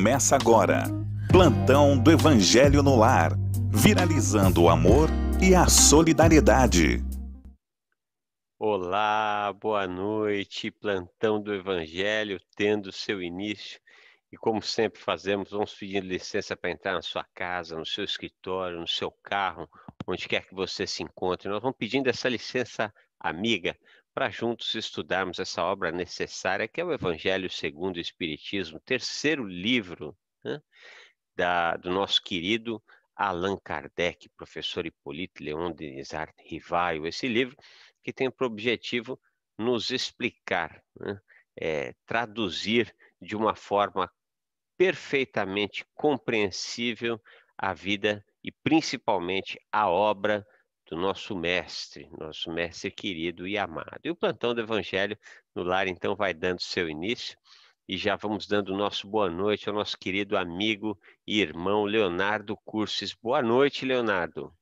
Começa agora. Plantão do Evangelho no Lar. Viralizando o amor e a solidariedade. Olá, boa noite. Plantão do Evangelho tendo seu início. E como sempre fazemos, vamos pedir licença para entrar na sua casa, no seu escritório, no seu carro, onde quer que você se encontre. Nós vamos pedindo essa licença amiga para juntos estudarmos essa obra necessária que é o Evangelho segundo o Espiritismo, terceiro livro né, da, do nosso querido Allan Kardec, professor Hippolyte Leon Denizar Rivaio. Esse livro que tem por objetivo nos explicar, né, é, traduzir de uma forma perfeitamente compreensível a vida e principalmente a obra do nosso mestre, nosso mestre querido e amado. E o plantão do Evangelho no lar, então, vai dando seu início e já vamos dando nosso boa noite ao nosso querido amigo e irmão Leonardo Curses. Boa noite, Leonardo.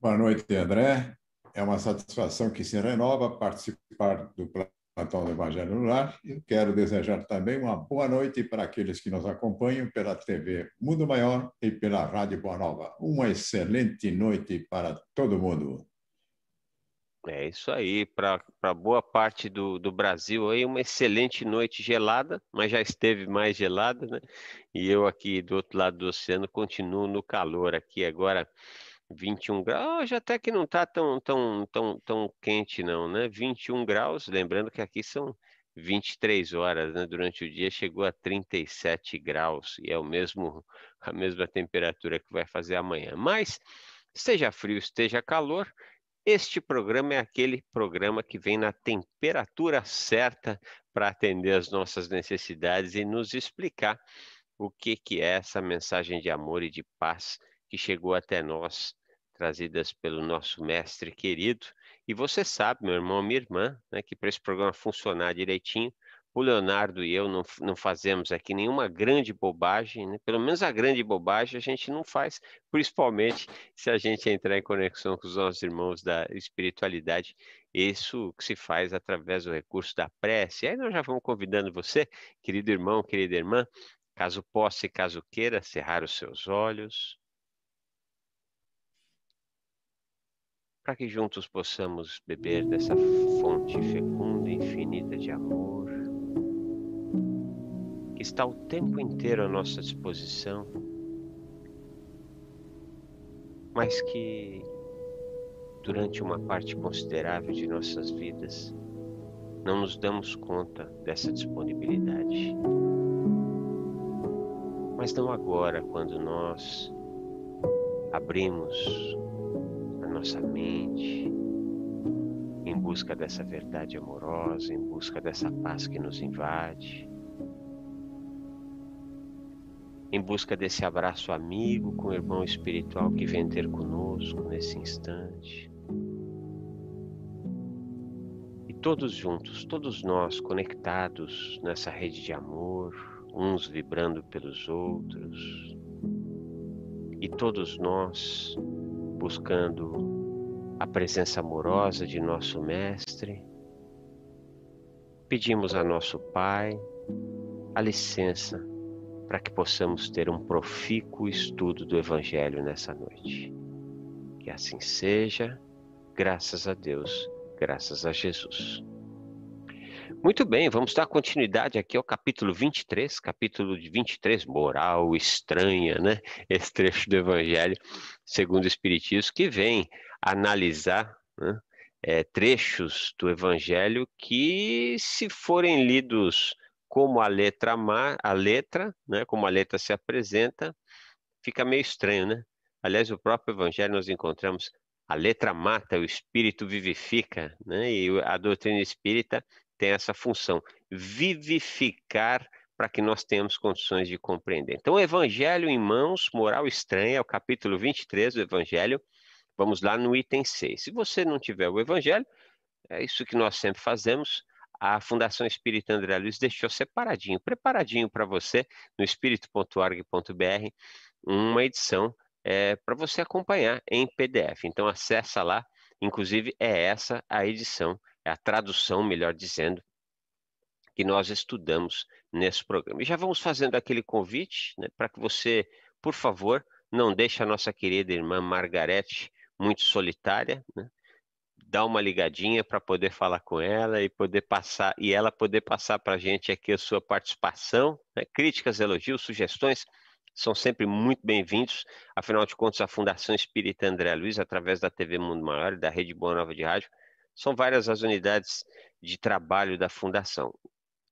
Boa noite, André. É uma satisfação que se renova participar do plantão. Plantão do Evangelho no Lar. E quero desejar também uma boa noite para aqueles que nos acompanham pela TV Mundo Maior e pela Rádio Boa Nova. Uma excelente noite para todo mundo. É isso aí, para boa parte do, do Brasil aí, uma excelente noite gelada, mas já esteve mais gelada, né? E eu aqui do outro lado do oceano continuo no calor aqui agora. 21 graus, hoje até que não está tão, tão, tão, tão quente não, né? 21 graus, lembrando que aqui são 23 horas, né? Durante o dia chegou a 37 graus e é o mesmo a mesma temperatura que vai fazer amanhã. Mas esteja frio, esteja calor, este programa é aquele programa que vem na temperatura certa para atender às nossas necessidades e nos explicar o que que é essa mensagem de amor e de paz que chegou até nós trazidas pelo nosso mestre querido. E você sabe, meu irmão, minha irmã, né, que para esse programa funcionar direitinho, o Leonardo e eu não, não fazemos aqui nenhuma grande bobagem, né? pelo menos a grande bobagem a gente não faz, principalmente se a gente entrar em conexão com os nossos irmãos da espiritualidade. Isso que se faz através do recurso da prece. E aí nós já vamos convidando você, querido irmão, querida irmã, caso possa e caso queira, cerrar os seus olhos para que juntos possamos beber dessa fonte fecunda e infinita de amor que está o tempo inteiro à nossa disposição, mas que durante uma parte considerável de nossas vidas não nos damos conta dessa disponibilidade. Mas não agora, quando nós abrimos nossa mente, em busca dessa verdade amorosa, em busca dessa paz que nos invade, em busca desse abraço amigo com o irmão espiritual que vem ter conosco nesse instante. E todos juntos, todos nós conectados nessa rede de amor, uns vibrando pelos outros, e todos nós buscando a presença amorosa de nosso Mestre, pedimos a nosso Pai a licença para que possamos ter um profícuo estudo do Evangelho nessa noite. Que assim seja, graças a Deus, graças a Jesus. Muito bem, vamos dar continuidade aqui ao capítulo 23, capítulo de 23, moral estranha, né? Esse trecho do Evangelho segundo o Espiritismo, que vem analisar né, é, trechos do Evangelho que, se forem lidos como a letra a letra, né, como a letra se apresenta, fica meio estranho, né? Aliás, o próprio Evangelho nós encontramos a letra mata, o espírito vivifica, né? E a doutrina espírita tem essa função, vivificar para que nós tenhamos condições de compreender. Então, o Evangelho em Mãos, Moral Estranha, é o capítulo 23 do Evangelho. Vamos lá no item 6. Se você não tiver o Evangelho, é isso que nós sempre fazemos. A Fundação Espírita André Luiz deixou separadinho, preparadinho para você, no espírito.org.br, uma edição é, para você acompanhar em PDF. Então, acessa lá. Inclusive, é essa a edição é a tradução, melhor dizendo, que nós estudamos nesse programa. E já vamos fazendo aquele convite né, para que você, por favor, não deixe a nossa querida irmã Margarete muito solitária, né? dá uma ligadinha para poder falar com ela e poder passar e ela poder passar para a gente aqui a sua participação, né? críticas, elogios, sugestões são sempre muito bem-vindos. Afinal de contas, a Fundação Espírita André Luiz, através da TV Mundo Maior e da Rede Boa Nova de Rádio, são várias as unidades de trabalho da fundação.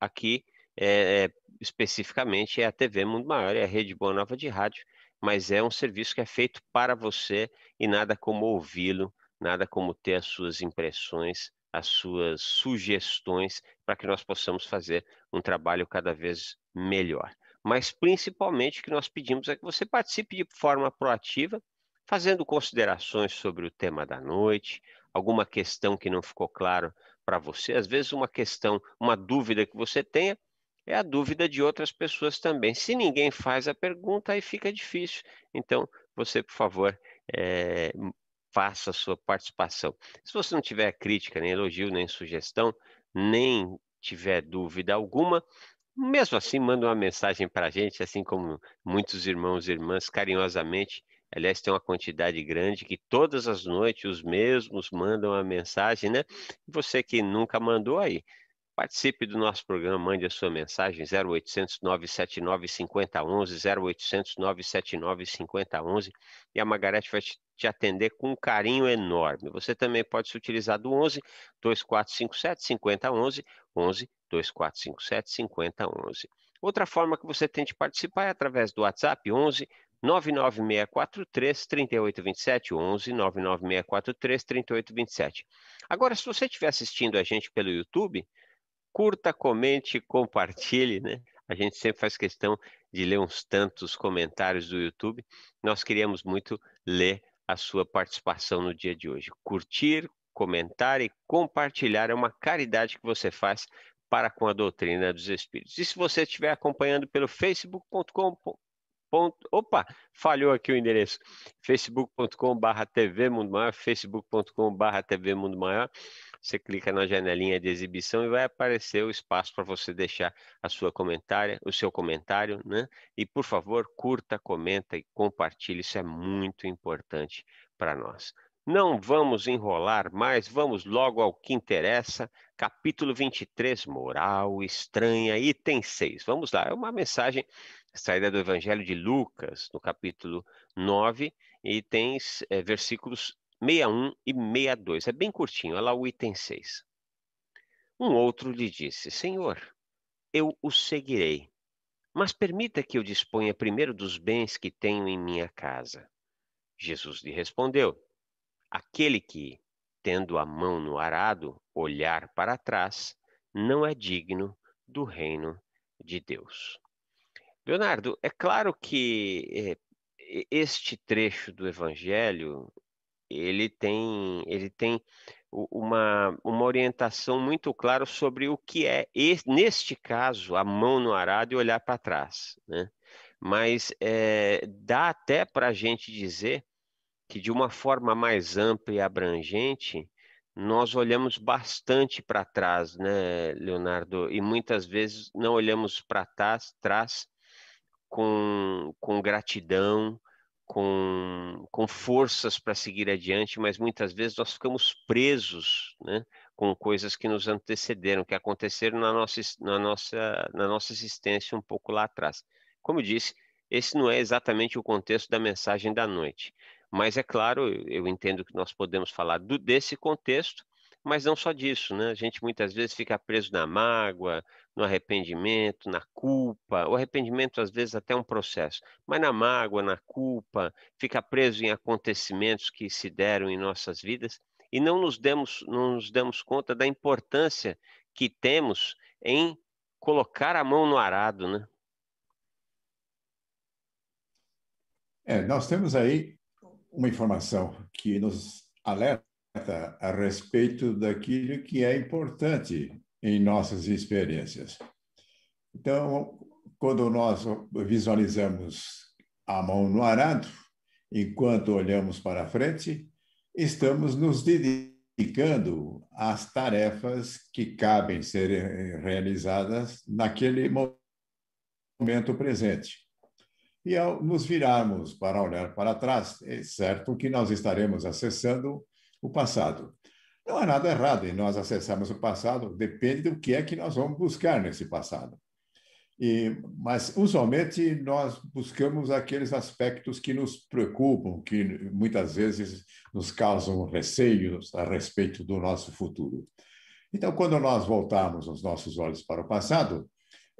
Aqui, é, é especificamente, é a TV Mundo Maior, é a Rede Boa Nova de Rádio, mas é um serviço que é feito para você e nada como ouvi-lo, nada como ter as suas impressões, as suas sugestões, para que nós possamos fazer um trabalho cada vez melhor. Mas principalmente o que nós pedimos é que você participe de forma proativa, fazendo considerações sobre o tema da noite, alguma questão que não ficou claro para você, às vezes uma questão, uma dúvida que você tenha, é a dúvida de outras pessoas também. Se ninguém faz a pergunta, aí fica difícil. Então, você, por favor, é, faça a sua participação. Se você não tiver crítica, nem elogio, nem sugestão, nem tiver dúvida alguma, mesmo assim, manda uma mensagem para a gente, assim como muitos irmãos e irmãs carinhosamente Aliás, tem uma quantidade grande que todas as noites os mesmos mandam a mensagem, né? você que nunca mandou aí, Participe do nosso programa, mande a sua mensagem 0800 979 5011, 0800 979 5011 e a Margarete vai te atender com um carinho enorme. Você também pode se utilizar do 11 2457 5011, 11 2457 5011. Outra forma que você tem de participar é através do WhatsApp 11 99643 3827, 11 99643 3827. Agora, se você estiver assistindo a gente pelo YouTube, curta, comente, compartilhe, né? A gente sempre faz questão de ler uns tantos comentários do YouTube. Nós queríamos muito ler a sua participação no dia de hoje. Curtir, comentar e compartilhar é uma caridade que você faz para com a doutrina dos Espíritos. E se você estiver acompanhando pelo facebook.com Ponto, opa, falhou aqui o endereço, facebook.com.br TV Mundo Maior, facebook.com.br TV Mundo Maior. Você clica na janelinha de exibição e vai aparecer o espaço para você deixar a sua comentária, o seu comentário, né? E por favor, curta, comenta e compartilhe, isso é muito importante para nós. Não vamos enrolar mais, vamos logo ao que interessa. Capítulo 23, Moral Estranha, item 6. Vamos lá, é uma mensagem extraída do Evangelho de Lucas, no capítulo 9, e tem é, versículos 61 e 62. É bem curtinho, olha lá o item 6. Um outro lhe disse: Senhor, eu o seguirei, mas permita que eu disponha primeiro dos bens que tenho em minha casa. Jesus lhe respondeu: Aquele que, tendo a mão no arado, olhar para trás, não é digno do reino de Deus. Leonardo, é claro que é, este trecho do Evangelho ele tem, ele tem uma, uma orientação muito clara sobre o que é, neste caso, a mão no arado e olhar para trás. Né? Mas é, dá até para a gente dizer que, de uma forma mais ampla e abrangente, nós olhamos bastante para trás, né, Leonardo? E muitas vezes não olhamos para trás, trás com, com gratidão, com, com forças para seguir adiante, mas muitas vezes nós ficamos presos né, com coisas que nos antecederam, que aconteceram na nossa, na, nossa, na nossa existência um pouco lá atrás. Como eu disse, esse não é exatamente o contexto da mensagem da noite, mas é claro, eu entendo que nós podemos falar do, desse contexto mas não só disso, né? A gente muitas vezes fica preso na mágoa, no arrependimento, na culpa. O arrependimento às vezes até é um processo, mas na mágoa, na culpa, fica preso em acontecimentos que se deram em nossas vidas e não nos demos, não nos damos conta da importância que temos em colocar a mão no arado, né? É, nós temos aí uma informação que nos alerta a respeito daquilo que é importante em nossas experiências. Então, quando nós visualizamos a mão no arado, enquanto olhamos para frente, estamos nos dedicando às tarefas que cabem serem realizadas naquele momento presente. E ao nos virarmos para olhar para trás, é certo que nós estaremos acessando o passado. Não há nada errado em nós acessarmos o passado, depende do que é que nós vamos buscar nesse passado. E, mas, usualmente, nós buscamos aqueles aspectos que nos preocupam, que muitas vezes nos causam receios a respeito do nosso futuro. Então, quando nós voltarmos os nossos olhos para o passado,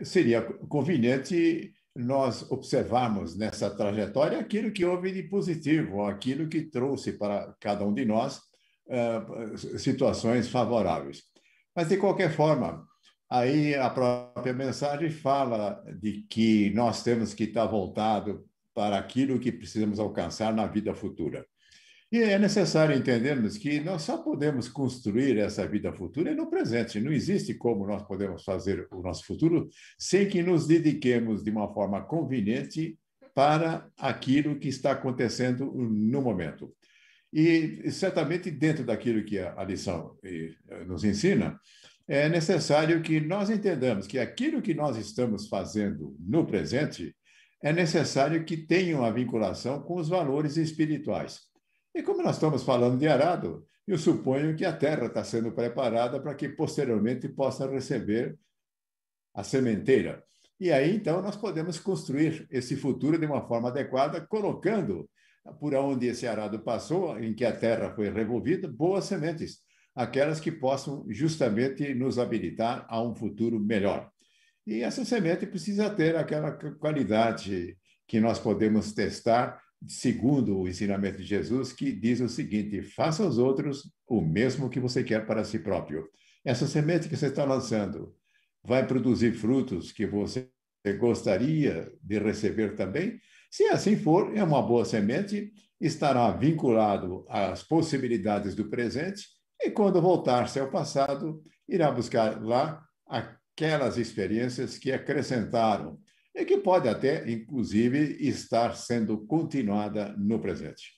seria conveniente nós observarmos nessa trajetória aquilo que houve de positivo, aquilo que trouxe para cada um de nós é, situações favoráveis. Mas, de qualquer forma, aí a própria mensagem fala de que nós temos que estar voltado para aquilo que precisamos alcançar na vida futura. E é necessário entendermos que nós só podemos construir essa vida futura no presente. Não existe como nós podemos fazer o nosso futuro sem que nos dediquemos de uma forma conveniente para aquilo que está acontecendo no momento. E certamente dentro daquilo que a lição eh, nos ensina, é necessário que nós entendamos que aquilo que nós estamos fazendo no presente é necessário que tenha uma vinculação com os valores espirituais. E como nós estamos falando de arado, eu suponho que a terra está sendo preparada para que posteriormente possa receber a sementeira. E aí, então, nós podemos construir esse futuro de uma forma adequada, colocando por onde esse arado passou, em que a terra foi removida, boas sementes, aquelas que possam justamente nos habilitar a um futuro melhor. E essa semente precisa ter aquela qualidade que nós podemos testar segundo o ensinamento de Jesus, que diz o seguinte: faça aos outros o mesmo que você quer para si próprio. Essa semente que você está lançando vai produzir frutos que você gostaria de receber também, se assim for, é uma boa semente, estará vinculado às possibilidades do presente e, quando voltar-se ao passado, irá buscar lá aquelas experiências que acrescentaram e que pode até, inclusive, estar sendo continuada no presente.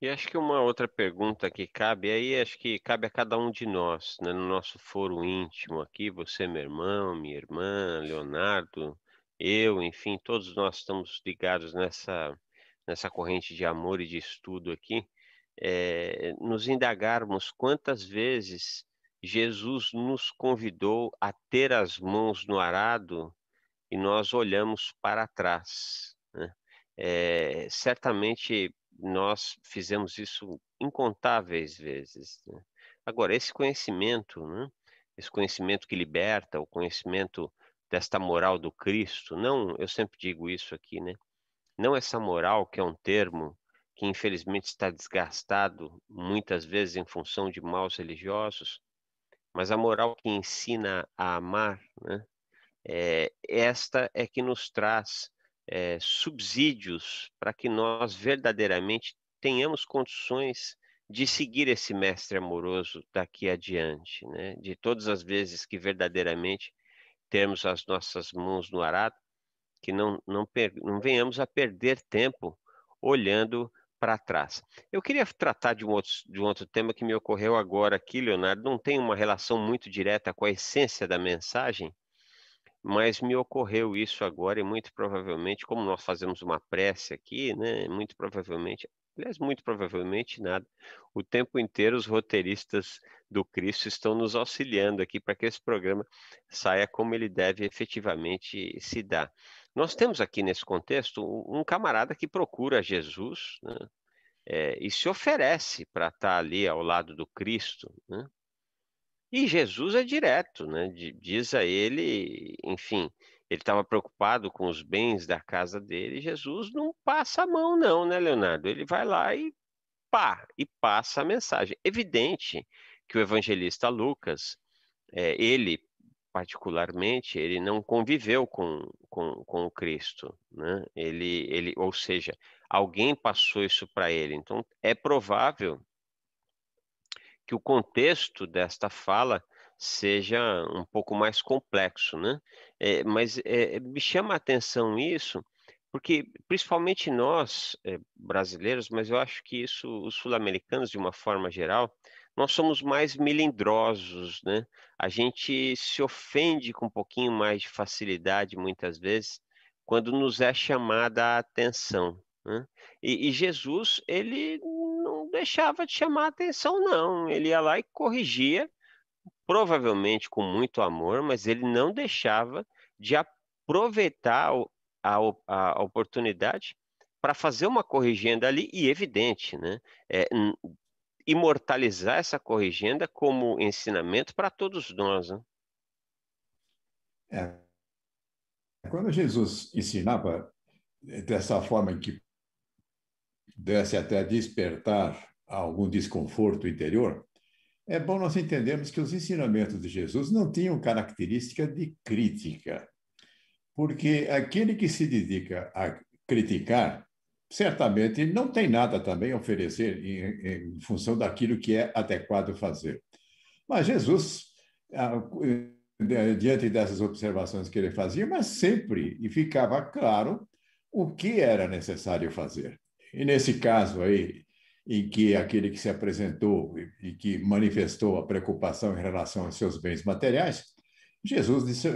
E acho que uma outra pergunta que cabe aí, acho que cabe a cada um de nós, né? no nosso foro íntimo aqui, você, meu irmão, minha irmã, Leonardo, eu, enfim, todos nós estamos ligados nessa, nessa corrente de amor e de estudo aqui, é, nos indagarmos quantas vezes Jesus nos convidou a ter as mãos no arado e nós olhamos para trás. Né? É, certamente nós fizemos isso incontáveis vezes. Né? Agora, esse conhecimento, né? esse conhecimento que liberta, o conhecimento desta moral do Cristo, não, eu sempre digo isso aqui, né? Não essa moral que é um termo que infelizmente está desgastado muitas vezes em função de maus religiosos, mas a moral que ensina a amar, né? É, esta é que nos traz é, subsídios para que nós verdadeiramente tenhamos condições de seguir esse mestre amoroso daqui adiante, né? De todas as vezes que verdadeiramente termos as nossas mãos no arado, que não, não, não venhamos a perder tempo olhando para trás. Eu queria tratar de um, outro, de um outro tema que me ocorreu agora aqui, Leonardo, não tem uma relação muito direta com a essência da mensagem, mas me ocorreu isso agora e muito provavelmente, como nós fazemos uma prece aqui, né, muito provavelmente, aliás, muito provavelmente nada, o tempo inteiro os roteiristas do Cristo estão nos auxiliando aqui para que esse programa saia como ele deve efetivamente se dar. Nós temos aqui nesse contexto um camarada que procura Jesus né, é, e se oferece para estar ali ao lado do Cristo, né, e Jesus é direto, né? Diz a ele, enfim, ele estava preocupado com os bens da casa dele. Jesus não passa a mão, não, né, Leonardo? Ele vai lá e pá, e passa a mensagem. Evidente que o evangelista Lucas, é, ele particularmente, ele não conviveu com, com, com o Cristo, né? Ele, ele, ou seja, alguém passou isso para ele. Então, é provável que o contexto desta fala seja um pouco mais complexo, né? É, mas é, me chama a atenção isso, porque principalmente nós é, brasileiros, mas eu acho que isso os sul-americanos de uma forma geral, nós somos mais melindrosos, né? A gente se ofende com um pouquinho mais de facilidade muitas vezes quando nos é chamada a atenção. Né? E, e Jesus ele deixava de chamar atenção, não. Ele ia lá e corrigia, provavelmente com muito amor, mas ele não deixava de aproveitar a, a, a oportunidade para fazer uma corrigenda ali, e evidente, né? É, imortalizar essa corrigenda como ensinamento para todos nós. Né? É. Quando Jesus ensinava eh, dessa forma em que desse até despertar algum desconforto interior, é bom nós entendermos que os ensinamentos de Jesus não tinham característica de crítica, porque aquele que se dedica a criticar, certamente não tem nada também a oferecer em, em função daquilo que é adequado fazer. Mas Jesus, ah, diante dessas observações que ele fazia, mas sempre e ficava claro o que era necessário fazer. E nesse caso aí, em que aquele que se apresentou e que manifestou a preocupação em relação aos seus bens materiais, Jesus disse,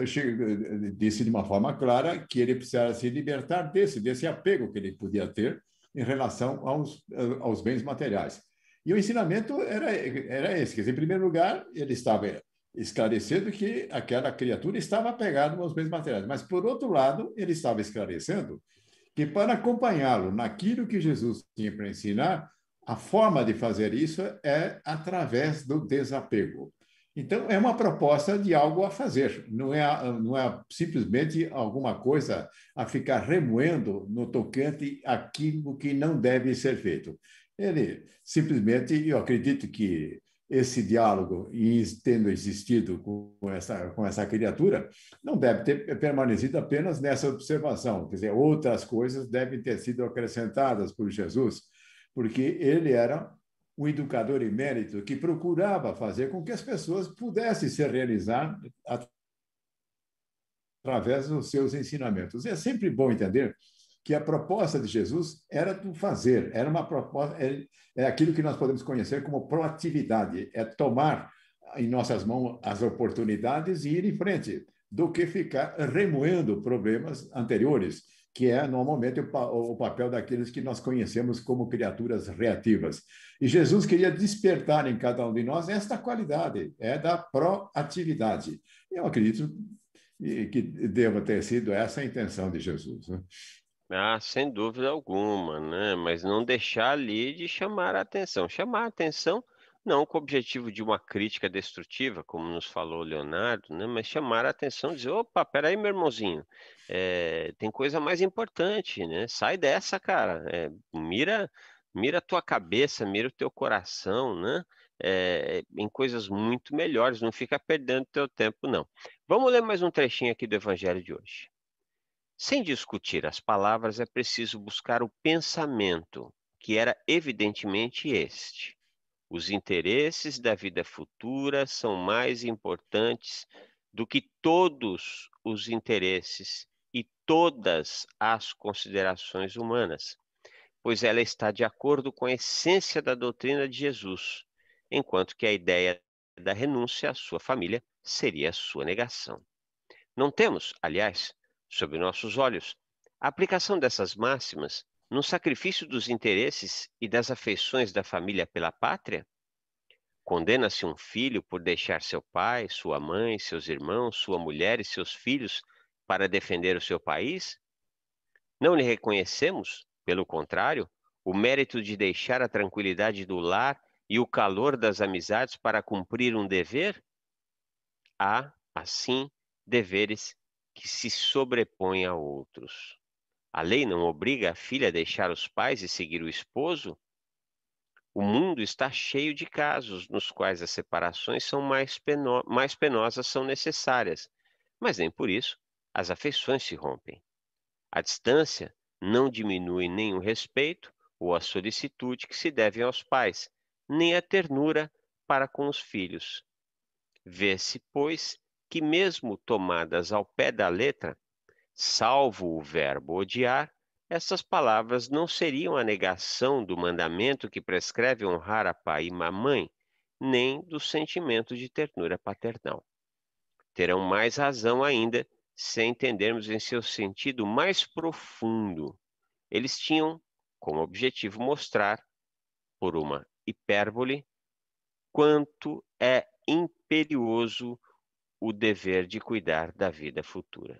disse de uma forma clara que ele precisava se libertar desse, desse apego que ele podia ter em relação aos, aos bens materiais. E o ensinamento era, era esse, dizer, em primeiro lugar, ele estava esclarecendo que aquela criatura estava apegada aos bens materiais, mas, por outro lado, ele estava esclarecendo que para acompanhá-lo naquilo que Jesus tinha para ensinar, a forma de fazer isso é através do desapego. Então, é uma proposta de algo a fazer, não é, não é simplesmente alguma coisa a ficar remoendo no tocante aquilo que não deve ser feito. Ele simplesmente, eu acredito que esse diálogo, e tendo existido com essa, com essa criatura, não deve ter permanecido apenas nessa observação. Quer dizer, outras coisas devem ter sido acrescentadas por Jesus, porque ele era um educador emérito que procurava fazer com que as pessoas pudessem se realizar através dos seus ensinamentos. é sempre bom entender que a proposta de Jesus era do fazer, era uma proposta, é, é aquilo que nós podemos conhecer como proatividade, é tomar em nossas mãos as oportunidades e ir em frente, do que ficar remoendo problemas anteriores, que é normalmente o, pa o papel daqueles que nós conhecemos como criaturas reativas. E Jesus queria despertar em cada um de nós esta qualidade, é da proatividade. Eu acredito que deva ter sido essa a intenção de Jesus. Né? Ah, sem dúvida alguma, né? Mas não deixar ali de chamar a atenção. Chamar a atenção não com o objetivo de uma crítica destrutiva, como nos falou o Leonardo, né? mas chamar a atenção, dizer, opa, peraí, meu irmãozinho, é, tem coisa mais importante, né? Sai dessa, cara. É, mira, mira a tua cabeça, mira o teu coração, né? É, em coisas muito melhores, não fica perdendo teu tempo, não. Vamos ler mais um trechinho aqui do Evangelho de hoje. Sem discutir as palavras, é preciso buscar o pensamento, que era evidentemente este. Os interesses da vida futura são mais importantes do que todos os interesses e todas as considerações humanas, pois ela está de acordo com a essência da doutrina de Jesus, enquanto que a ideia da renúncia à sua família seria a sua negação. Não temos, aliás, sob nossos olhos, a aplicação dessas máximas no sacrifício dos interesses e das afeições da família pela pátria? Condena-se um filho por deixar seu pai, sua mãe, seus irmãos, sua mulher e seus filhos para defender o seu país? Não lhe reconhecemos, pelo contrário, o mérito de deixar a tranquilidade do lar e o calor das amizades para cumprir um dever? Há, assim, deveres que se sobrepõe a outros. A lei não obriga a filha a deixar os pais e seguir o esposo? O mundo está cheio de casos nos quais as separações são mais, peno mais penosas são necessárias, mas nem por isso as afeições se rompem. A distância não diminui nem o respeito ou a solicitude que se devem aos pais, nem a ternura para com os filhos. Vê-se, pois, que, mesmo tomadas ao pé da letra, salvo o verbo odiar, essas palavras não seriam a negação do mandamento que prescreve honrar a pai e mamãe, nem do sentimento de ternura paternal. Terão mais razão ainda se entendermos em seu sentido mais profundo. Eles tinham como objetivo mostrar, por uma hipérbole, quanto é imperioso o dever de cuidar da vida futura.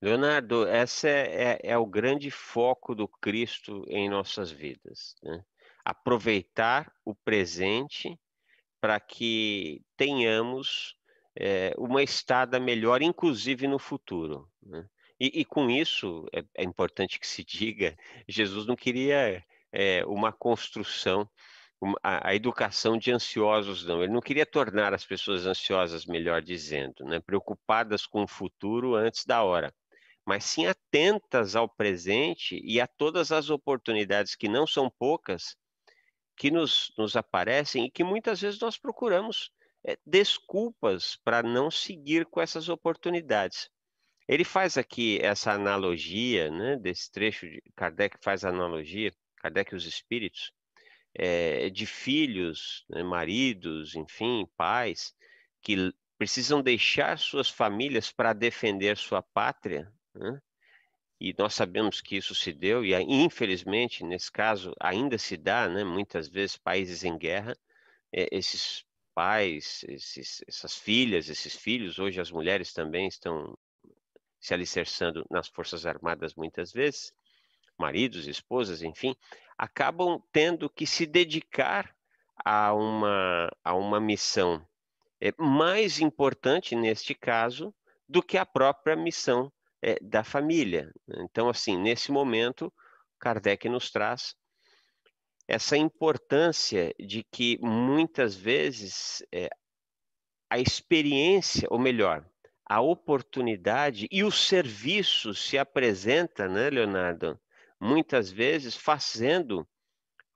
Leonardo, esse é, é, o grande foco do Cristo em nossas vidas. Né? Aproveitar o presente para que tenhamos é, uma estada melhor, inclusive no futuro. Né? E, e, com isso, é, é, importante que se diga, Jesus não queria é, uma construção a, a, educação de ansiosos, não. Ele não queria tornar as pessoas ansiosas, melhor dizendo, né? preocupadas com o futuro antes da hora, mas sim atentas ao presente e a todas as oportunidades, que não são poucas, que nos, nos aparecem e que muitas vezes nós procuramos é, desculpas para não seguir com essas oportunidades. Ele faz aqui essa analogia, né, desse trecho de Kardec faz a analogia, Kardec e os espíritos, é, de filhos, né, maridos, enfim, pais, que precisam deixar suas famílias para defender sua pátria, né? e nós sabemos que isso se deu, e infelizmente, nesse caso, ainda se dá, né? muitas vezes, países em guerra, é, esses pais, esses, essas filhas, esses filhos, hoje as mulheres também estão se alicerçando nas Forças Armadas muitas vezes, maridos, esposas, enfim, acabam tendo que se dedicar a uma, a uma missão é, mais importante, neste caso, do que a própria missão é, da família. Né? Então, assim, nesse momento, Kardec nos traz essa importância de que muitas vezes é, a experiência, ou melhor, a oportunidade e o serviço se apresenta, né, Leonardo, muitas vezes fazendo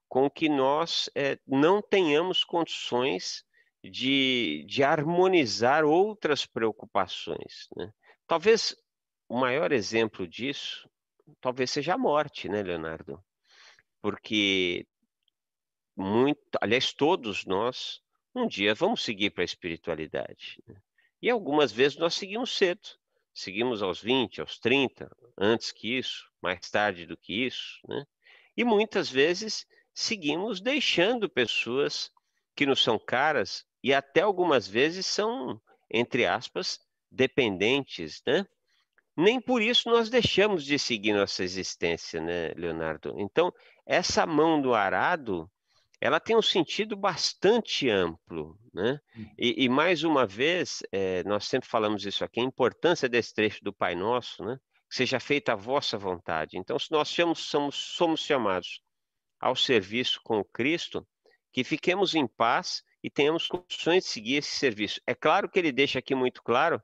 com que nós é, não tenhamos condições de, de harmonizar outras preocupações. Né? Talvez o maior exemplo disso talvez seja a morte, né, Leonardo? Porque muito, aliás, todos nós um dia vamos seguir para a espiritualidade. Né? E algumas vezes nós seguimos cedo, seguimos aos 20, aos 30, antes que isso, mais tarde do que isso, né? E muitas vezes seguimos deixando pessoas que nos são caras e até algumas vezes são, entre aspas, dependentes, né? Nem por isso nós deixamos de seguir nossa existência, né, Leonardo? Então, essa mão do arado, ela tem um sentido bastante amplo, né? Hum. E, e mais uma vez, é, nós sempre falamos isso aqui, a importância desse trecho do Pai Nosso, né? Que seja feita a vossa vontade. Então, se nós somos, somos, somos chamados ao serviço com Cristo, que fiquemos em paz e tenhamos condições de seguir esse serviço. É claro que ele deixa aqui muito claro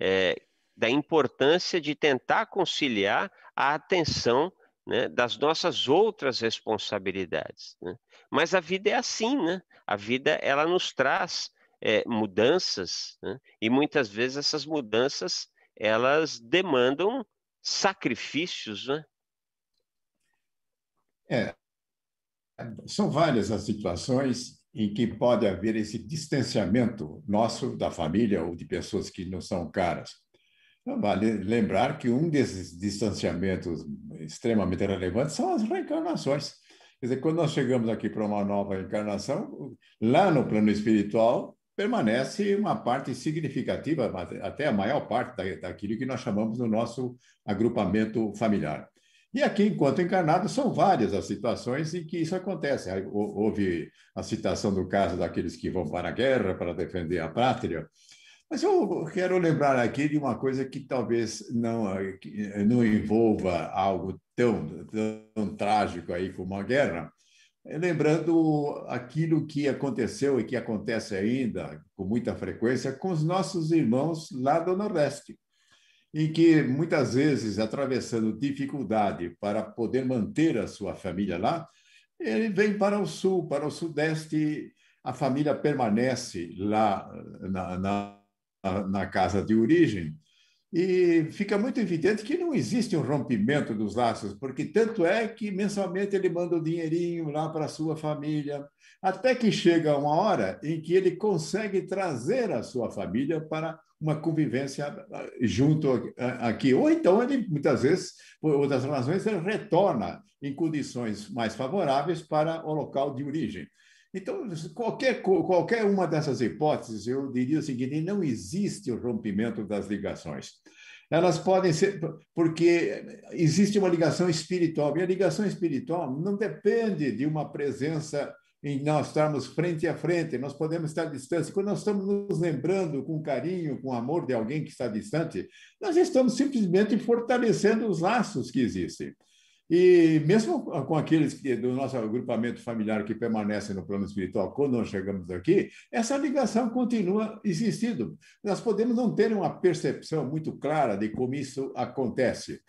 é, da importância de tentar conciliar a atenção né, das nossas outras responsabilidades. Né? Mas a vida é assim, né? A vida ela nos traz é, mudanças né? e muitas vezes essas mudanças elas demandam sacrifícios, né? É, são várias as situações em que pode haver esse distanciamento nosso da família ou de pessoas que não são caras. Vale lembrar que um desses distanciamentos extremamente relevantes são as reencarnações. Quer dizer, quando nós chegamos aqui para uma nova encarnação, lá no plano espiritual permanece uma parte significativa, até a maior parte daquilo que nós chamamos do nosso agrupamento familiar. E aqui, enquanto encarnado, são várias as situações em que isso acontece. Houve a citação do caso daqueles que vão para a guerra para defender a pátria, mas eu quero lembrar aqui de uma coisa que talvez não, eh, eh, não envolva algo tão, tão trágico aí como a guerra, é lembrando aquilo que aconteceu e que acontece ainda com muita frequência com os nossos irmãos lá do Nordeste, em que muitas vezes, atravessando dificuldade para poder manter a sua família lá, ele vem para o Sul, para o Sudeste, a família permanece lá na, na na casa de origem. E fica muito evidente que não existe um rompimento dos laços, porque tanto é que mensalmente ele manda o um dinheirinho lá para a sua família, até que chega uma hora em que ele consegue trazer a sua família para uma convivência ah, junto ah, aqui. Ou então ele, muitas vezes, por outras razões, ele retorna em condições mais favoráveis para o local de origem. Então, qualquer, qualquer uma dessas hipóteses, eu diria o seguinte: não existe o rompimento das ligações. Elas podem ser, porque existe uma ligação espiritual, e a ligação espiritual não depende de uma presença em nós estarmos frente a frente, nós podemos estar distante. Quando nós estamos nos lembrando com carinho, com amor de alguém que está distante, nós estamos simplesmente fortalecendo os laços que existem. E mesmo com aqueles que, do nosso agrupamento familiar que permanecem no plano espiritual, quando nós chegamos aqui, essa ligação continua existindo. Nós podemos não ter uma percepção muito clara de como isso acontece.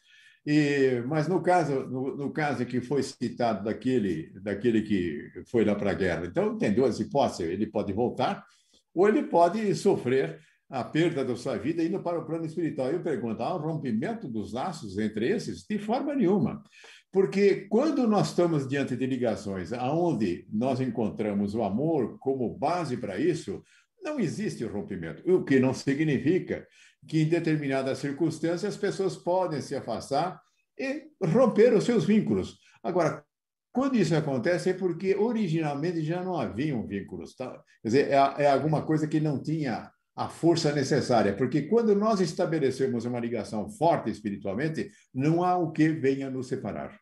E, mas no caso, no, no, caso que foi citado daquele, daquele que foi lá para a guerra, então tem duas hipóteses: ele pode voltar ou ele pode sofrer a perda da sua vida indo para o plano espiritual. Eu pergunto, há um rompimento dos laços entre esses? De forma nenhuma. Porque quando nós estamos diante de ligações aonde nós encontramos o amor como base para isso, não existe rompimento. O que não significa que em determinadas circunstâncias as pessoas podem se afastar e romper os seus vínculos. Agora, quando isso acontece é porque originalmente já não haviam vínculos. Tá? Quer dizer, é, é alguma coisa que não tinha a força necessária, porque quando nós estabelecemos uma ligação forte espiritualmente, não há o que venha nos separar.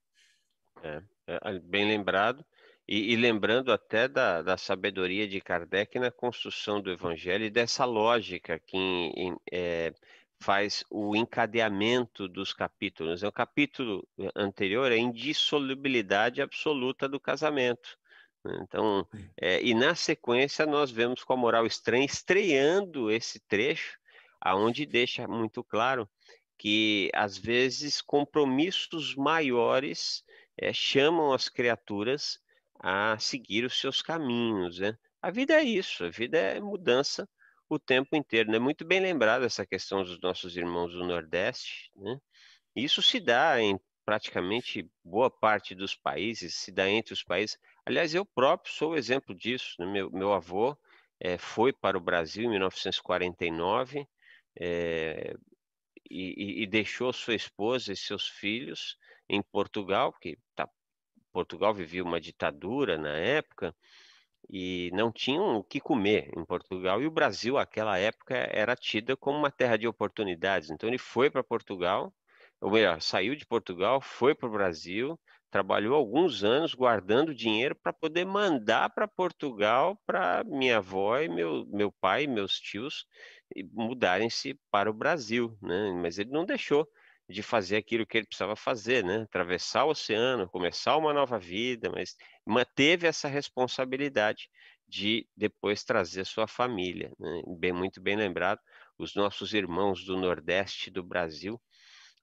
É, é bem lembrado. E, e lembrando até da, da, sabedoria de Kardec na construção do Evangelho e dessa lógica que em, em, é, faz o encadeamento dos capítulos. O capítulo é, anterior é indissolubilidade absoluta do casamento. Né? Então, é, e na sequência nós vemos com a moral estranha estreando esse trecho, aonde deixa muito claro que às vezes compromissos maiores é, chamam as criaturas a seguir os seus caminhos, né? A vida é isso, a vida é mudança o tempo inteiro, né? Muito bem lembrado essa questão dos nossos irmãos do Nordeste, né? Isso se dá em praticamente boa parte dos países, se dá entre os países. Aliás, eu próprio sou exemplo disso. Né? Meu, meu avô é, foi para o Brasil em 1949 é, eh, e, e, deixou sua esposa e seus filhos em Portugal, que tá, Portugal vivia uma ditadura na época e não tinham o que comer em Portugal. E o Brasil, naquela época, era tida como uma terra de oportunidades. Então, ele foi para Portugal, ou melhor, saiu de Portugal, foi para o Brasil, trabalhou alguns anos guardando dinheiro para poder mandar para Portugal para minha avó e meu, meu pai e meus tios mudarem-se para o Brasil, né? Mas ele não deixou de fazer aquilo que ele precisava fazer, né? Atravessar o oceano, começar uma nova vida, mas manteve essa responsabilidade de depois trazer sua família, né? bem muito bem lembrado, os nossos irmãos do Nordeste do Brasil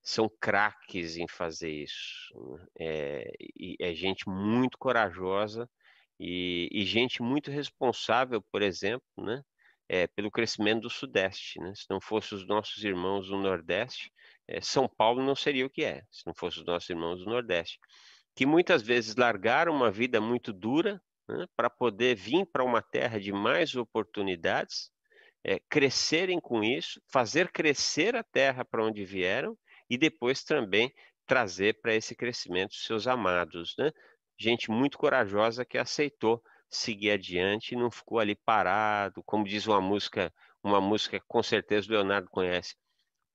são craques em fazer isso. Né. É, é gente muito corajosa e, e, gente muito responsável, por exemplo, né, é, pelo crescimento do Sudeste. Né? Se não fossem os nossos irmãos do Nordeste, é, São Paulo não seria o que é, se não fossem os nossos irmãos do Nordeste, que muitas vezes largaram uma vida muito dura né, para poder vir para uma terra de mais oportunidades, é, crescerem com isso, fazer crescer a terra para onde vieram e depois também trazer para esse crescimento seus amados, né? Gente muito corajosa que aceitou seguir adiante e não ficou ali parado, como diz uma música, uma música que com certeza o Leonardo conhece,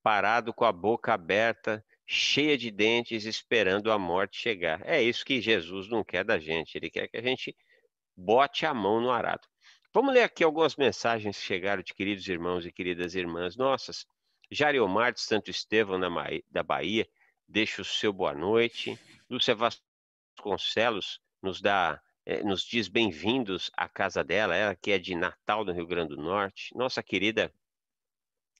parado com a boca aberta, cheia de dentes, esperando a morte chegar. É isso que Jesus não quer da gente, ele quer que a gente bote a mão no arado. Vamos ler aqui algumas mensagens que chegaram de queridos irmãos e queridas irmãs nossas. Jariomar de Santo Estevão, da Bahia, deixa o seu boa noite. Lúcia Vasconcelos nos dá é, nos diz bem-vindos à casa dela, ela que é de Natal, no Rio Grande do Norte. Nossa querida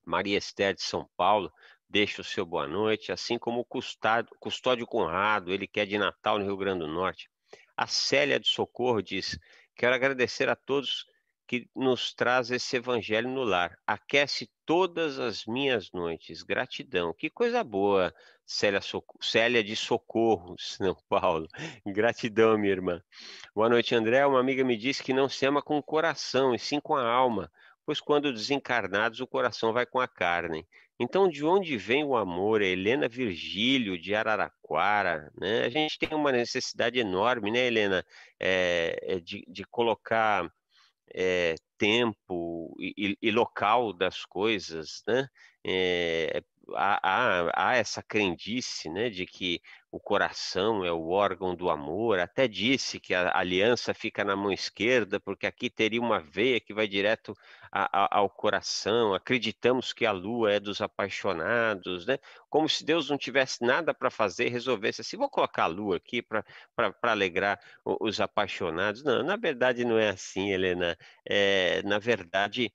Maria Esther de São Paulo, deixa o seu boa noite, assim como o Custódio, Custódio Conrado, ele que é de Natal, no Rio Grande do Norte. A Célia de Socorro diz: Quero agradecer a todos que nos traz esse evangelho no lar. Aquece todas as minhas noites. Gratidão. Que coisa boa, Célia, Célia de Socorro, São Paulo. Gratidão, minha irmã. Boa noite, André. Uma amiga me disse que não se ama com o coração, e sim com a alma, pois quando desencarnados, o coração vai com a carne. Então, de onde vem o amor? É Helena Virgílio, de Araraquara. Né? A gente tem uma necessidade enorme, né, Helena, é, é de, de colocar é, tempo e, e, local das coisas, né? É, há, há, há essa crendice né, de que o coração é o órgão do amor, até disse que a aliança fica na mão esquerda, porque aqui teria uma veia que vai direto a, a, ao coração, acreditamos que a lua é dos apaixonados, né? como se Deus não tivesse nada para fazer, resolvesse assim, vou colocar a lua aqui para alegrar os apaixonados. Não, na verdade não é assim, Helena, é, na verdade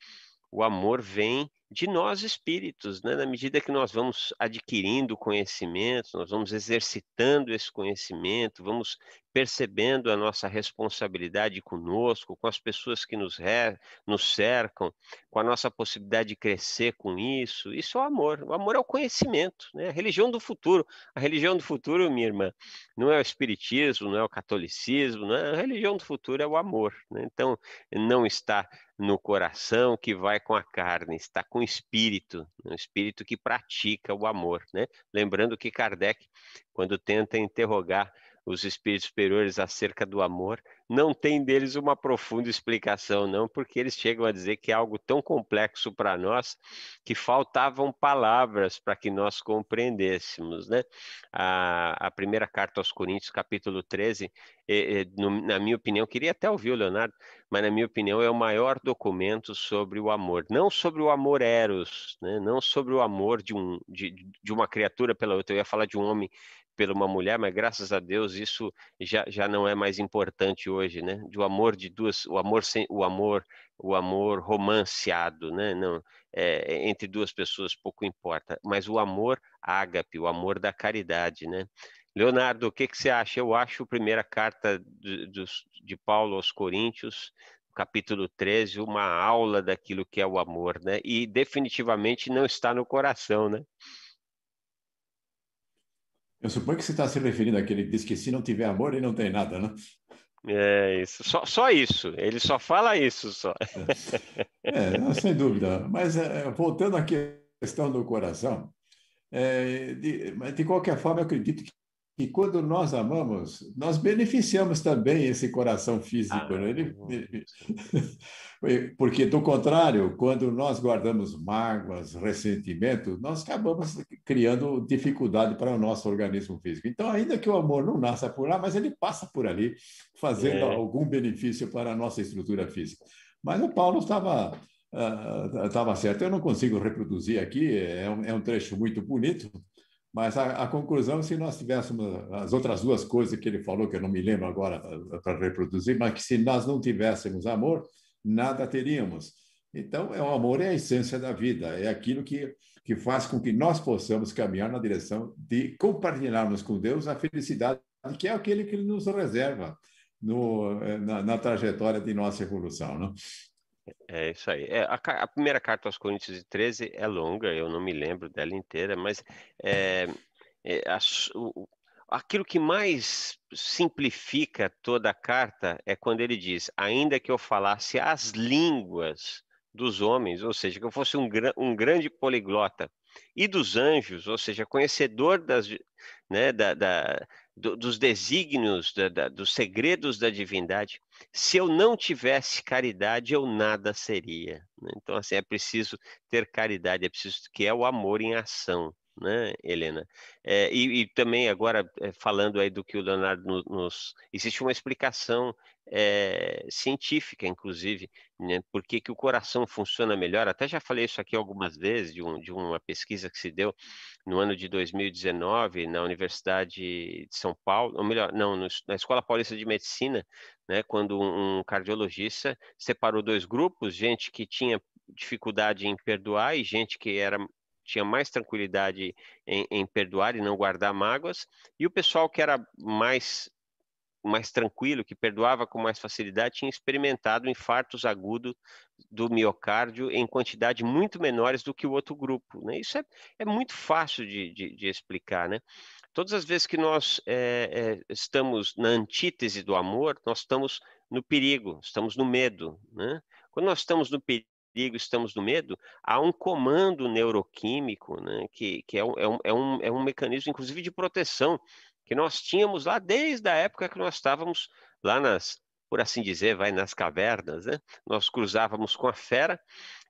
o amor vem de nós espíritos, né? na medida que nós vamos adquirindo conhecimento, nós vamos exercitando esse conhecimento, vamos percebendo a nossa responsabilidade conosco, com as pessoas que nos, re... nos cercam, com a nossa possibilidade de crescer com isso. Isso é o amor. O amor é o conhecimento, né? a religião do futuro. A religião do futuro, minha irmã, não é o espiritismo, não é o catolicismo, não é... a religião do futuro é o amor. Né? Então, não está no coração que vai com a carne, está com o espírito, um né? espírito que pratica o amor, né? Lembrando que Kardec, quando tenta interrogar os espíritos superiores acerca do amor, não tem deles uma profunda explicação, não, porque eles chegam a dizer que é algo tão complexo para nós que faltavam palavras para que nós compreendêssemos. Né? A, a, primeira carta aos Coríntios, capítulo 13, é, é, no, na minha opinião, queria até ouvir o Leonardo, mas na minha opinião é o maior documento sobre o amor, não sobre o amor eros, né? não sobre o amor de, um, de, de uma criatura pela outra, eu ia falar de um homem pela uma mulher, mas graças a Deus isso já, já não é mais importante hoje, né? Do amor de duas, o amor sem, o amor, o amor romanceado, né? Não, é, é, entre duas pessoas pouco importa, mas o amor ágape, o amor da caridade, né? Leonardo, o que, que você acha? Eu acho a primeira carta de, de Paulo aos Coríntios, capítulo 13, uma aula daquilo que é o amor, né? E definitivamente não está no coração, né? Eu suponho que você está se referindo àquele que diz que se não tiver amor, ele não tem nada, né? É isso, só, só isso, ele só fala isso só. é, é sem dúvida. Mas é, voltando à questão do coração, é, de, de qualquer forma, eu acredito que que quando nós amamos, nós beneficiamos também esse coração físico. Ah, né? Ele... Ah, porque, do contrário, quando nós guardamos mágoas, ressentimentos, nós acabamos criando dificuldade para o nosso organismo físico. Então, ainda que o amor não nasça por lá, mas ele passa por ali, fazendo é. algum benefício para a nossa estrutura física. Mas o Paulo estava ah, ah, estava uh, certo. Eu não consigo reproduzir aqui, é um, é um trecho muito bonito, mas a, a, conclusão, se nós tivéssemos as outras duas coisas que ele falou, que eu não me lembro agora eh, eh, para reproduzir, mas que se nós não tivéssemos amor, nada teríamos. Então, é o amor é a essência da vida, é aquilo que, que faz com que nós possamos caminhar na direção de compartilharmos com Deus a felicidade, que é aquele que ele nos reserva no, eh, na, na trajetória de nossa evolução. Não? Né? É isso aí. É, a, a, primeira carta aos Coríntios de 13 é longa, eu não me lembro dela inteira, mas é, é, a, o, aquilo que mais simplifica toda a carta é quando ele diz: ainda que eu falasse as línguas dos homens, ou seja, que eu fosse um, um grande poliglota, e dos anjos, ou seja, conhecedor das, né, da, da, do, dos desígnios, da, da, dos segredos da divindade. Se eu não tivesse caridade, eu nada seria. Né? Então, assim, é preciso ter caridade, é preciso que é o amor em ação né, Helena? É, e, e, também agora é, falando aí do que o Leonardo nos, nos existe uma explicação é, científica, inclusive, né, por que, o coração funciona melhor. Até já falei isso aqui algumas vezes de, um, de uma pesquisa que se deu no ano de 2019 na Universidade de São Paulo, ou melhor, não, no, na Escola Paulista de Medicina, né, quando um cardiologista separou dois grupos, gente que tinha dificuldade em perdoar e gente que era tinha mais tranquilidade em, em perdoar e não guardar mágoas, e o pessoal que era mais mais tranquilo, que perdoava com mais facilidade, tinha experimentado infartos agudos do miocárdio em quantidade muito menores do que o outro grupo. Né? Isso é, é muito fácil de, de, de, explicar. Né? Todas as vezes que nós é, é, estamos na antítese do amor, nós estamos no perigo, estamos no medo. Né? Quando nós estamos no perigo, perigo, estamos no medo, há um comando neuroquímico, né, que, que é, um, é, um, é, um, é um mecanismo, inclusive, de proteção, que nós tínhamos lá desde a época que nós estávamos lá nas, por assim dizer, vai nas cavernas, né? Nós cruzávamos com a fera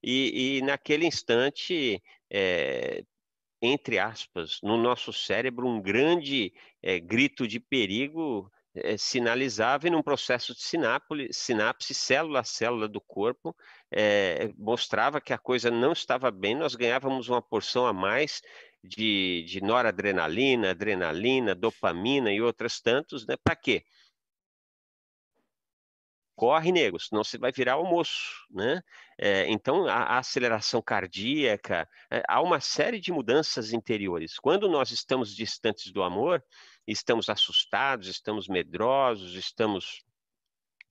e, e naquele instante, é, entre aspas, no nosso cérebro, um grande é, grito de perigo é, sinalizava e num processo de sinapole, sinapse, célula a célula do corpo, é, mostrava que a coisa não estava bem, nós ganhávamos uma porção a mais de, de noradrenalina, adrenalina, dopamina e outras tantos, né? Para quê? corre, nego, senão você vai virar almoço, né? É, então, a, a, aceleração cardíaca, é, há uma série de mudanças interiores. Quando nós estamos distantes do amor, estamos assustados, estamos medrosos, estamos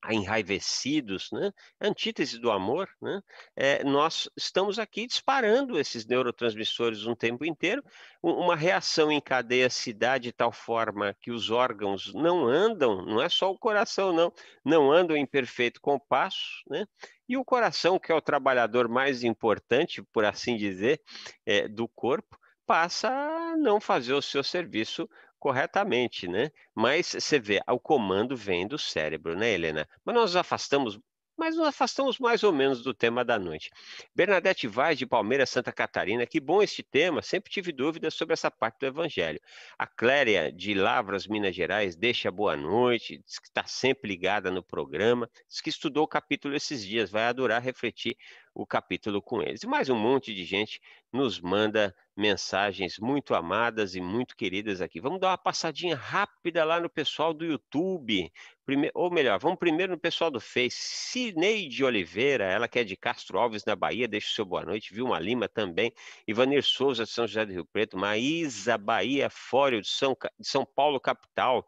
enraivecidos, né? antítese do amor, né? é, nós estamos aqui disparando esses neurotransmissores um tempo inteiro, uma reação em cadeia se dá de tal forma que os órgãos não andam, não é só o coração não, não andam em perfeito compasso, né? e o coração, que é o trabalhador mais importante, por assim dizer, é, do corpo, passa a não fazer o seu serviço corretamente, né? Mas você vê, o comando vem do cérebro, né, Helena? Mas nós nos afastamos, mas nós afastamos mais ou menos do tema da noite. Bernadette Vaz, de Palmeiras, Santa Catarina, que bom este tema, sempre tive dúvidas sobre essa parte do Evangelho. A Cléria, de Lavras, Minas Gerais, deixa boa noite, diz que está sempre ligada no programa, diz que estudou o capítulo esses dias, vai adorar refletir o capítulo com eles. E mais um monte de gente nos manda mensagens muito amadas e muito queridas aqui. Vamos dar uma passadinha rápida lá no pessoal do YouTube, Primeiro, ou melhor, vamos primeiro no pessoal do Face. Cineide Oliveira, ela que é de Castro Alves, na Bahia, deixa o seu boa noite. Vilma Lima também. Ivanir Souza, de São José do Rio Preto. Maísa Bahia Fório, de São, de São Paulo, capital.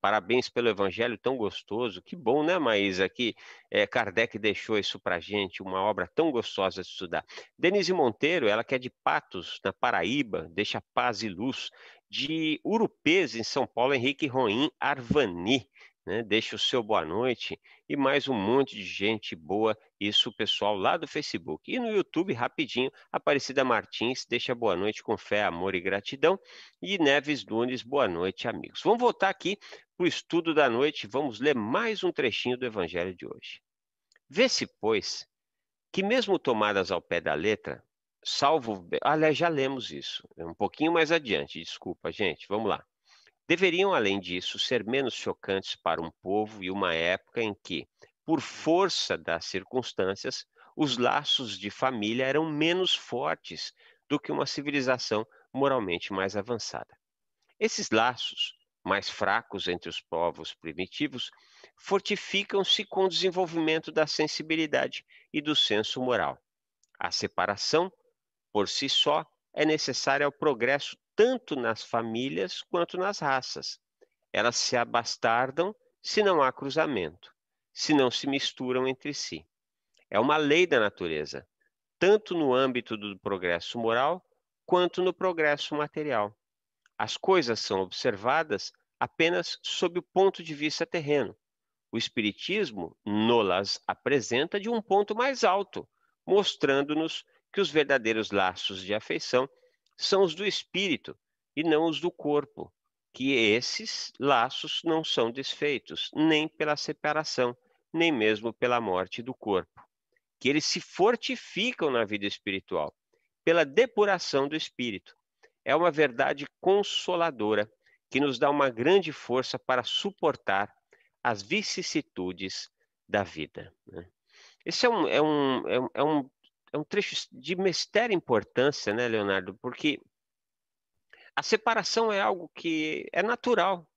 Parabéns pelo evangelho tão gostoso. Que bom, né, Maísa, que é, Kardec deixou isso para gente, uma obra tão gostosa de estudar. Denise Monteiro, ela que é de Patos, na Paraíba, deixa paz e luz. De Urupês, em São Paulo, Henrique Roim Arvani né? deixe o seu boa noite e mais um monte de gente boa, isso pessoal lá do Facebook. E no YouTube, rapidinho, Aparecida Martins, deixa boa noite com fé, amor e gratidão. E Neves Nunes, boa noite, amigos. Vamos voltar aqui para o estudo da noite, vamos ler mais um trechinho do Evangelho de hoje. Vê-se, pois, que mesmo tomadas ao pé da letra, salvo. Aliás, já lemos isso, é um pouquinho mais adiante, desculpa, gente, vamos lá. Deveriam, além disso, ser menos chocantes para um povo e uma época em que, por força das circunstâncias, os laços de família eram menos fortes do que uma civilização moralmente mais avançada. Esses laços, mais fracos entre os povos primitivos, fortificam-se com o desenvolvimento da sensibilidade e do senso moral. A separação, por si só, é necessária ao progresso tanto nas famílias quanto nas raças. Elas se abastardam se não há cruzamento, se não se misturam entre si. É uma lei da natureza, tanto no âmbito do progresso moral quanto no progresso material. As coisas são observadas apenas sob o ponto de vista terreno. O Espiritismo nolas apresenta de um ponto mais alto, mostrando-nos que os verdadeiros laços de afeição são os do espírito e não os do corpo, que esses laços não são desfeitos, nem pela separação, nem mesmo pela morte do corpo. Que eles se fortificam na vida espiritual, pela depuração do espírito. É uma verdade consoladora que nos dá uma grande força para suportar as vicissitudes da vida. Né? Esse é um, é um, é um, é um é um trecho de mestéria importância, né, Leonardo? Porque a separação é algo que é natural,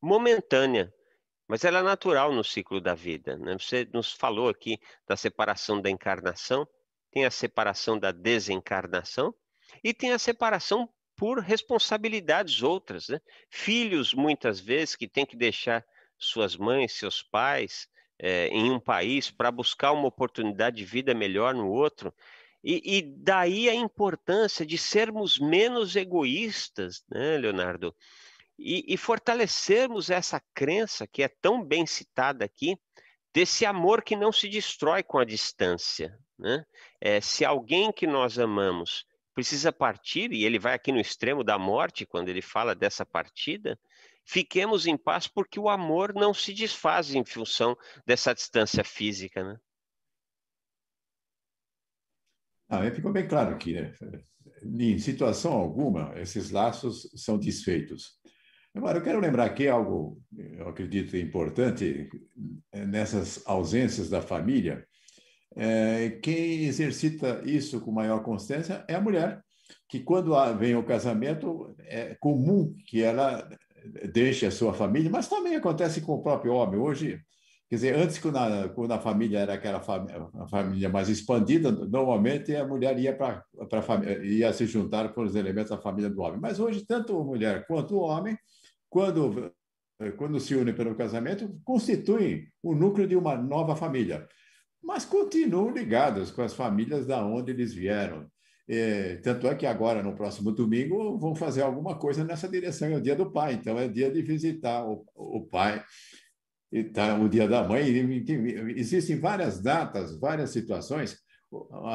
momentânea, mas ela é natural no ciclo da vida. Né? Você nos falou aqui da separação da encarnação, tem a separação da desencarnação e tem a separação por responsabilidades outras. Né? Filhos, muitas vezes, que têm que deixar suas mães, seus pais, é, em um país para buscar uma oportunidade de vida melhor no outro. E, e, daí a importância de sermos menos egoístas, né, Leonardo? E, e fortalecermos essa crença que é tão bem citada aqui, desse amor que não se destrói com a distância. Né? É, se alguém que nós amamos precisa partir, e ele vai aqui no extremo da morte, quando ele fala dessa partida, fiquemos em paz, porque o amor não se desfaz em função dessa distância física, né? Ah, ficou bem claro que, né? em situação alguma, esses laços são desfeitos. Agora, eu quero lembrar aqui algo, eu acredito, importante eh, nessas ausências da família. É, quem exercita isso com maior constância é a mulher, que quando vem o casamento, é comum que ela deixe a sua família, mas também acontece com o próprio homem. Hoje, quer dizer, antes, quando a, quando a família era aquela família, família mais expandida, normalmente a mulher ia, para pra família, ia se juntar com os elementos da família do homem. Mas hoje, tanto a mulher quanto o homem, quando, quando se unem pelo casamento, constituem o núcleo de uma nova família. Mas continuam ligados com as famílias da onde eles vieram. É, tanto é que agora, no próximo domingo, vão fazer alguma coisa nessa direção. É o dia do pai, então é dia de visitar o, o pai. E tá o dia da mãe. existem várias datas, várias situações,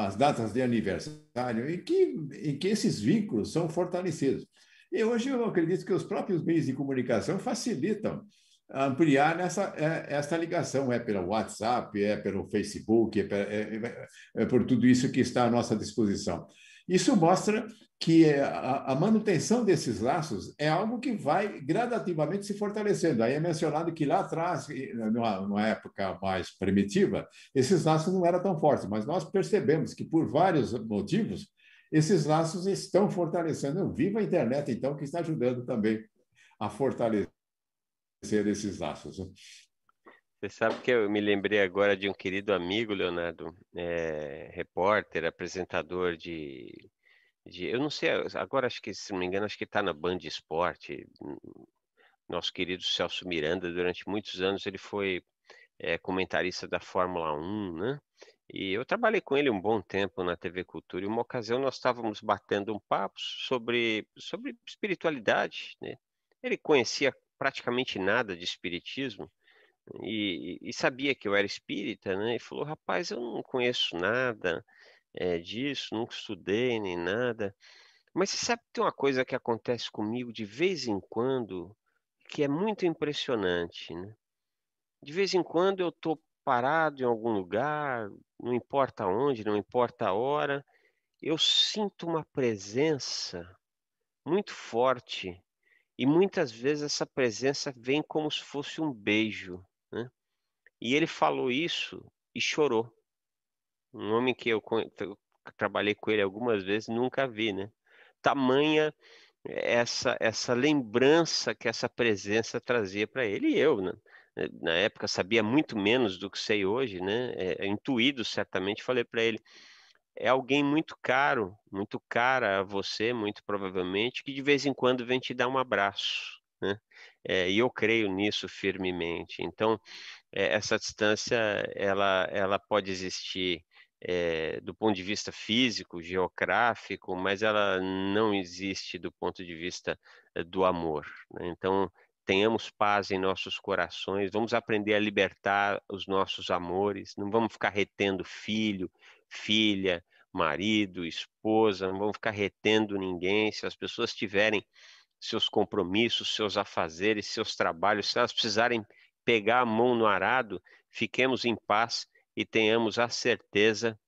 as datas de aniversário, em que, em que esses vínculos são fortalecidos. E hoje eu acredito que os próprios meios de comunicação facilitam ampliar essa, é, essa ligação. É pelo WhatsApp, é pelo Facebook, é, é, é, por tudo isso que está à nossa disposição. Isso mostra que é, a, manutenção desses laços é algo que vai gradativamente se fortalecendo. Aí é mencionado que lá atrás, né, numa, numa época mais primitiva, esses laços não eram tão fortes, mas nós percebemos que, por vários motivos, esses laços estão fortalecendo. Viva a internet, então, que está ajudando também a fortalecer esses laços. Né? Você sabe que eu me lembrei agora de um querido amigo, Leonardo, é, repórter, apresentador de, de, Eu não sei, agora acho que, se não me engano, acho que está na Band Esporte. Hum, nosso querido Celso Miranda, durante muitos anos, ele foi é, comentarista da Fórmula 1, né? E eu trabalhei com ele um bom tempo na TV Cultura, e uma ocasião nós estávamos batendo um papo sobre, sobre espiritualidade, né? Ele conhecia praticamente nada de espiritismo, e, e, sabia que eu era espírita, né? E falou, rapaz, eu não conheço nada é, disso, nunca estudei nem nada. Mas você sabe que tem uma coisa que acontece comigo de vez em quando que é muito impressionante, né? De vez em quando eu tô parado em algum lugar, não importa onde, não importa a hora, eu sinto uma presença muito forte e muitas vezes essa presença vem como se fosse um beijo. E ele falou isso e chorou. Um homem que eu trabalhei com ele algumas vezes, nunca vi, né? Tamanha essa essa lembrança que essa presença trazia para ele e eu, né? Na época sabia muito menos do que sei hoje, né? É, é intuído certamente, falei para ele: é alguém muito caro, muito cara a você, muito provavelmente, que de vez em quando vem te dar um abraço, né? É, e eu creio nisso firmemente. Então, é, essa distância ela, ela pode existir é, do ponto de vista físico, geográfico, mas ela não existe do ponto de vista eh, do amor. Né? Então, tenhamos paz em nossos corações, vamos aprender a libertar os nossos amores, não vamos ficar retendo filho, filha, marido, esposa, não vamos ficar retendo ninguém. Se as pessoas tiverem seus compromissos, seus afazeres, seus trabalhos, se elas precisarem pegar a mão no arado, fiquemos em paz e tenhamos a certeza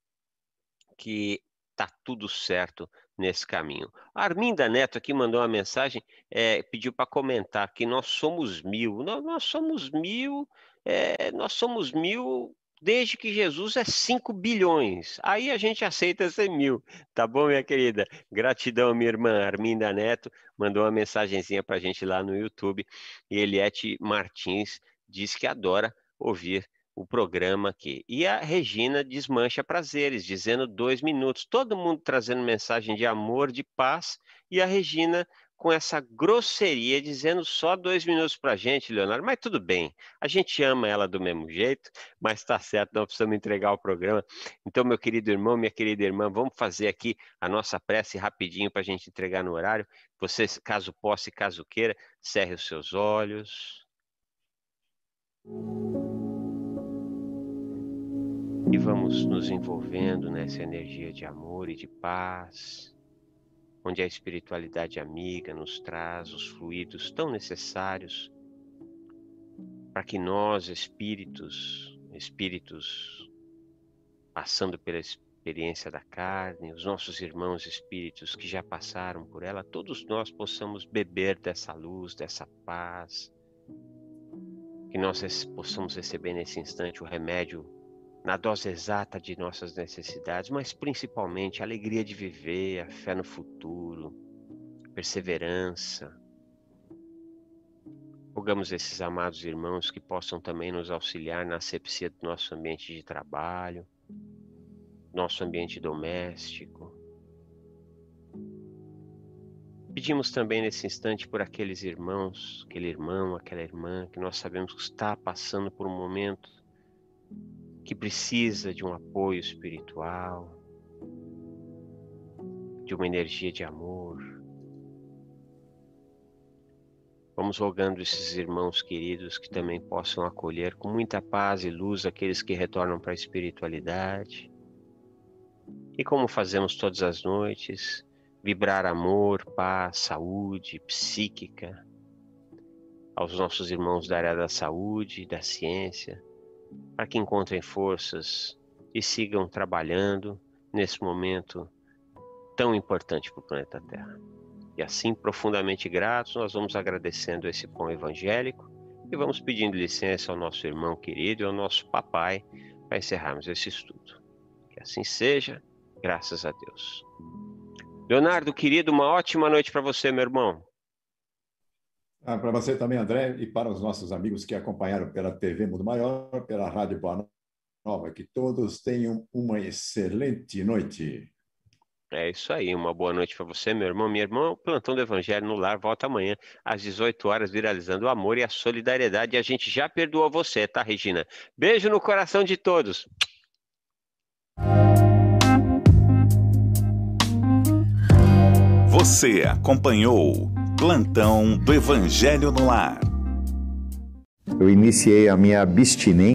que está tudo certo nesse caminho. A Arminda Neto aqui mandou uma mensagem, é, pediu para comentar que nós somos mil. Nós, nós somos mil, é, nós somos mil desde que Jesus é 5 bilhões. Aí a gente aceita ser mil, tá bom, minha querida? Gratidão, minha irmã Arminda Neto, mandou uma mensagenzinha para a gente lá no YouTube. E Eliette Martins diz que adora ouvir o programa aqui. E a Regina desmancha prazeres, dizendo dois minutos. Todo mundo trazendo mensagem de amor, de paz, e a Regina com essa grosseria dizendo só dois minutos para a gente, Leonardo. Mas tudo bem, a gente ama ela do mesmo jeito, mas está certo, não precisamos entregar o programa. Então, meu querido irmão, minha querida irmã, vamos fazer aqui a nossa prece rapidinho para a gente entregar no horário. Você, caso possa e caso queira, cerre os seus olhos e vamos nos envolvendo nessa energia de amor e de paz, onde a espiritualidade amiga nos traz os fluidos tão necessários para que nós, espíritos, espíritos passando pela experiência da carne, os nossos irmãos espíritos que já passaram por ela, todos nós possamos beber dessa luz, dessa paz, que nós possamos receber nesse instante o remédio na dose exata de nossas necessidades, mas principalmente a alegria de viver, a fé no futuro, perseverança. Rogamos esses amados irmãos que possam também nos auxiliar na asepsia do nosso ambiente de trabalho, nosso ambiente doméstico, Pedimos também nesse instante por aqueles irmãos, aquele irmão, aquela irmã que nós sabemos que está passando por um momento que precisa de um apoio espiritual, de uma energia de amor. Vamos rogando esses irmãos queridos que também possam acolher com muita paz e luz aqueles que retornam para a espiritualidade. E como fazemos todas as noites, vibrar amor, paz, saúde psíquica aos nossos irmãos da área da saúde, da ciência, para que encontrem forças e sigam trabalhando nesse momento tão importante para o planeta Terra. E assim, profundamente gratos, nós vamos agradecendo esse pão evangélico e vamos pedindo licença ao nosso irmão querido e ao nosso papai para encerrarmos esse estudo. Que assim seja, graças a Deus. Leonardo, querido, uma ótima noite para você, meu irmão. Ah, para você também, André, e para os nossos amigos que acompanharam pela TV Mundo Maior, pela Rádio Boa Nova, que todos tenham uma excelente noite. É isso aí, uma boa noite para você, meu irmão. Minha irmã, o Plantão do Evangelho no Lar volta amanhã às 18 horas, viralizando o amor e a solidariedade. E a gente já perdoou você, tá, Regina? Beijo no coração de todos. Você acompanhou Plantão do Evangelho no Ar. Eu iniciei a minha abstinência